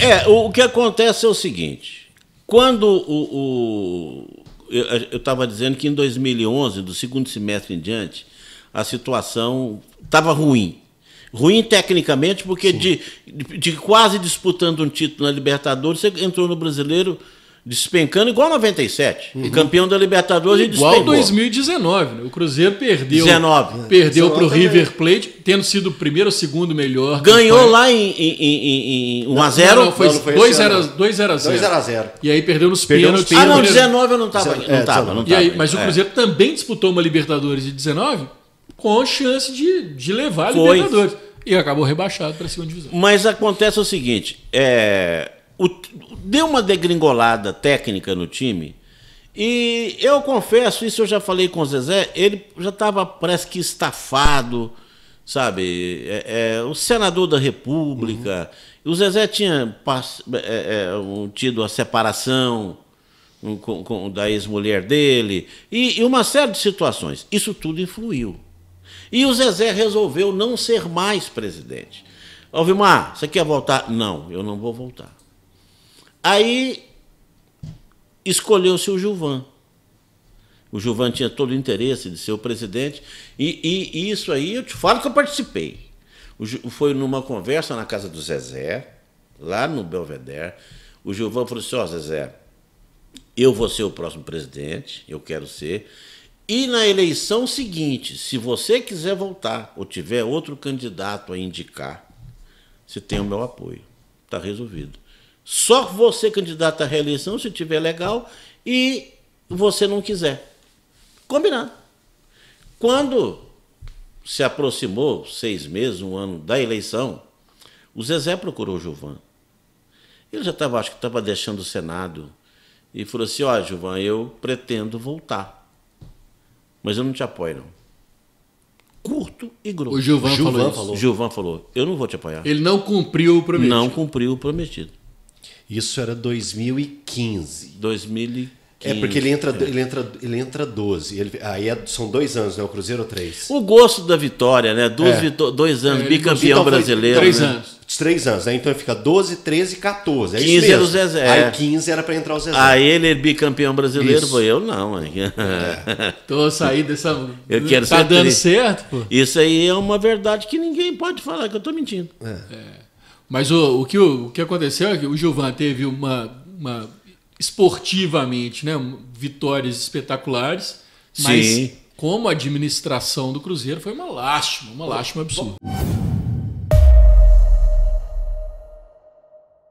É, o que acontece é o seguinte: quando o. o eu estava dizendo que em 2011, do segundo semestre em diante, a situação estava ruim. Ruim tecnicamente, porque de, de, de, quase disputando um título na Libertadores, você entrou no Brasileiro despencando igual 97. Uhum. Campeão da Libertadores igual e despencou. 2019, né? O Cruzeiro perdeu. 19. Perdeu para o River Plate, tendo sido o primeiro ou segundo melhor. Ganhou lá em, em, em, em 1x0. Não, não, foi 2x0. E aí perdeu nos perdeu pênaltis. Ah, não, 19 eu não estava. Não estava, é, não estava. Mas é. o Cruzeiro também disputou uma Libertadores de 19 com chance de, de levar a Libertadores. E acabou rebaixado para a segunda divisão. Mas acontece o seguinte, é o, deu uma degringolada técnica no time. E eu confesso, isso eu já falei com o Zezé, ele já estava parece que estafado, sabe? É, é, o senador da República. Uhum. O Zezé tinha é, é, é tido a separação com, com, da ex-mulher dele e, e uma série de situações. Isso tudo influiu. E o Zezé resolveu não ser mais presidente. Alvimar, você quer voltar? Não, eu não vou voltar. Aí escolheu-se o Gilvan. O Gilvan tinha todo o interesse de ser o presidente, e, e, e isso aí eu te falo que eu participei. O, foi numa conversa na casa do Zezé, lá no Belvedere. O Gilvan falou assim: Ó, oh, Zezé, eu vou ser o próximo presidente, eu quero ser. E na eleição seguinte, se você quiser voltar ou tiver outro candidato a indicar, você tem o meu apoio. Está resolvido. Só você candidata à reeleição se tiver legal e você não quiser. Combinado. Quando se aproximou seis meses, um ano da eleição, o Zezé procurou o Gilvan. Ele já estava, acho que estava deixando o Senado e falou assim: Ó, oh, Gilvan, eu pretendo voltar, mas eu não te apoio, não. Curto e grosso. O Gilvan, falou, falou. Gilvan falou: Eu não vou te apoiar. Ele não cumpriu o prometido. Não cumpriu o prometido. Isso era 2015. 2015. É porque ele entra, é. ele entra, ele entra 12. Ele, aí é, são dois anos, né? O Cruzeiro três. O gosto da vitória, né? Duas é. vitó dois anos, é, bicampeão então, brasileiro. Três né? anos. Três anos, né? Então fica 12, 13, 14. É 15 era o Zezé. Aí 15 era para entrar o Zezé. Aí ele é bicampeão brasileiro, foi Eu não, mano. É. Tô então saindo dessa. Eu quero tá dando triste. certo, pô. Isso aí é uma verdade que ninguém pode falar, que eu tô mentindo. É. é. Mas o, o, que, o, o que aconteceu é que o Gilvan teve uma, uma esportivamente, né, vitórias espetaculares, Sim. mas como administração do Cruzeiro foi uma lástima, uma lástima absurda.